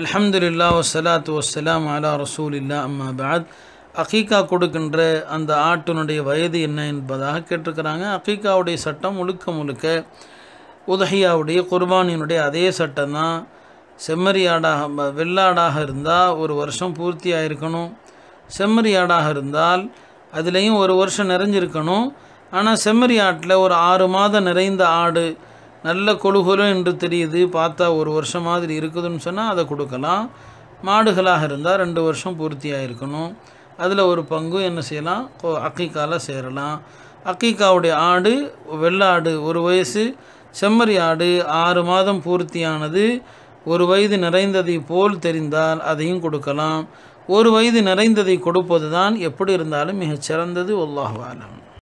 அல்ஹம்துல்லா வசலாத்து வசலாம் அலா ரசூல் இல்லா அம்மா பாத் அகீகா கொடுக்கின்ற அந்த ஆட்டினுடைய வயது என்ன என்பதாக கேட்டிருக்கிறாங்க அகீகாவுடைய சட்டம் முழுக்க முழுக்க உதஹியாவுடைய குர்பானியினுடைய அதே சட்டம் தான் செம்மறியாடாக வெள்ளாடாக இருந்தால் ஒரு வருஷம் பூர்த்தியாக இருக்கணும் செம்மறியாடாக இருந்தால் அதுலேயும் ஒரு வருஷம் நிறைஞ்சிருக்கணும் ஆனால் செம்மறி ஆட்டில் ஒரு ஆறு மாதம் நிறைந்த ஆடு நல்ல கொழுகொலும் என்று தெரியுது பார்த்தா ஒரு வருஷம் மாதிரி இருக்குதுன்னு சொன்னால் அதை கொடுக்கலாம் மாடுகளாக இருந்தால் ரெண்டு வருஷம் பூர்த்தியாக இருக்கணும் அதில் ஒரு பங்கு என்ன செய்யலாம் அக்கிக்கால சேரலாம் அக்கிக்காவுடைய ஆடு வெள்ளாடு ஒரு வயசு செம்மறி ஆடு ஆறு மாதம் பூர்த்தியானது ஒரு வயது நிறைந்ததை போல் தெரிந்தால் அதையும் கொடுக்கலாம் ஒரு வயது நிறைந்ததை கொடுப்பது தான் எப்படி இருந்தாலும் மிகச்சிறந்தது ஒல்லாஹ்வாலம்